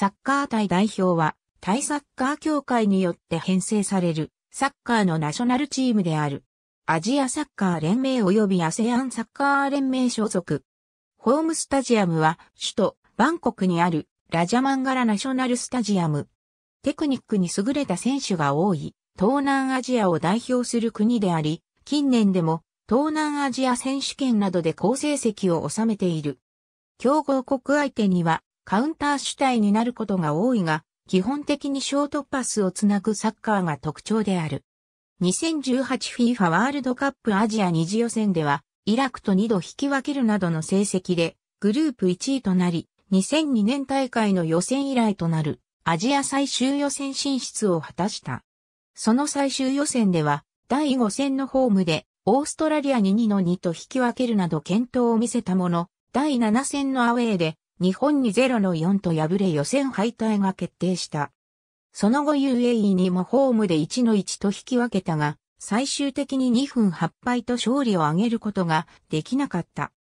サッカー隊代表は、タイサッカー協会によって編成される、サッカーのナショナルチームである。アジアサッカー連盟及びアセアンサッカー連盟所属。ホームスタジアムは、首都、バンコクにある、ラジャマンガラナショナルスタジアム。テクニックに優れた選手が多い、東南アジアを代表する国であり、近年でも、東南アジア選手権などで好成績を収めている。強豪国相手には、カウンター主体になることが多いが、基本的にショートパスをつなぐサッカーが特徴である。2018FIFA ワールドカップアジア二次予選では、イラクと2度引き分けるなどの成績で、グループ1位となり、2002年大会の予選以来となる、アジア最終予選進出を果たした。その最終予選では、第5戦のホームで、オーストラリアに2の2と引き分けるなど健闘を見せたもの、第7戦のアウェーで、日本に0の4と敗れ予選敗退が決定した。その後 UAE にもホームで1の1と引き分けたが、最終的に2分8敗と勝利を挙げることができなかった。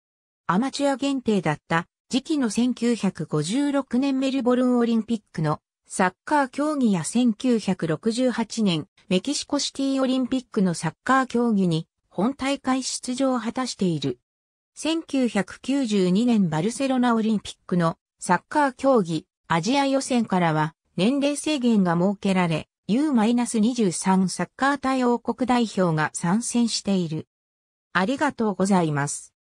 アマチュア限定だった時期の1956年メルボルンオリンピックのサッカー競技や1968年メキシコシティオリンピックのサッカー競技に本大会出場を果たしている。1992年バルセロナオリンピックのサッカー競技アジア予選からは年齢制限が設けられ U-23 サッカー対応国代表が参戦している。ありがとうございます。